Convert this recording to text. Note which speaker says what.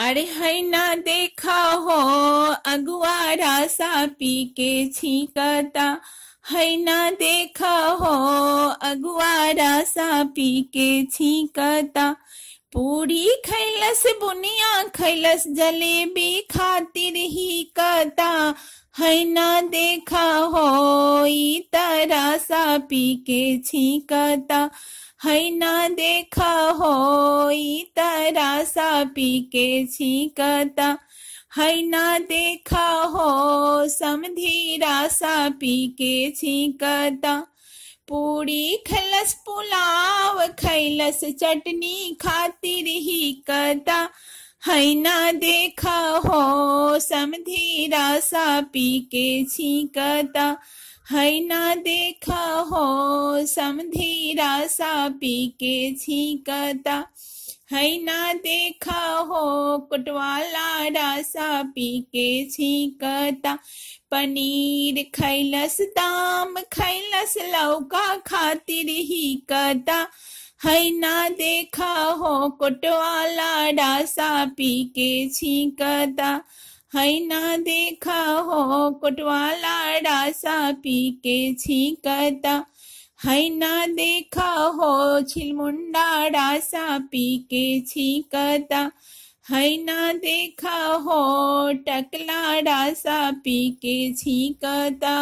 Speaker 1: अरे है ना देखा हो अगुआरा सा पी के छीकता है ना देखा हो अगुआरा सा पी के छीकता पूरी खैलस बुनिया खैलस जलेबी खातिर ही कता है ना देखा हो तरा सा पी के छीकता है ना देखा हो जरा सा पी के छीकता है ना देखा हो समधीरा सा पी के छीकता पूरी खलस पुलाव खैलस चटनी खातिर ही कता है ना देखा हो समीरा सा पी के छीकता है ना देखा हो समीरा सा पी के छीकता है ना देखा हो कुटवाला रासा पी के छीकता पनीर खैलस दाम खैलस लौका खातिर ही कता है ना देखा हो कुटवाला रासा पी के छीकता है ना देखा हो कुटवाला रासा पी के छीकता है ना देखा हो छिलमुंडा सा पी के छीकता है ना देखा हो टकला सा पी के छीकता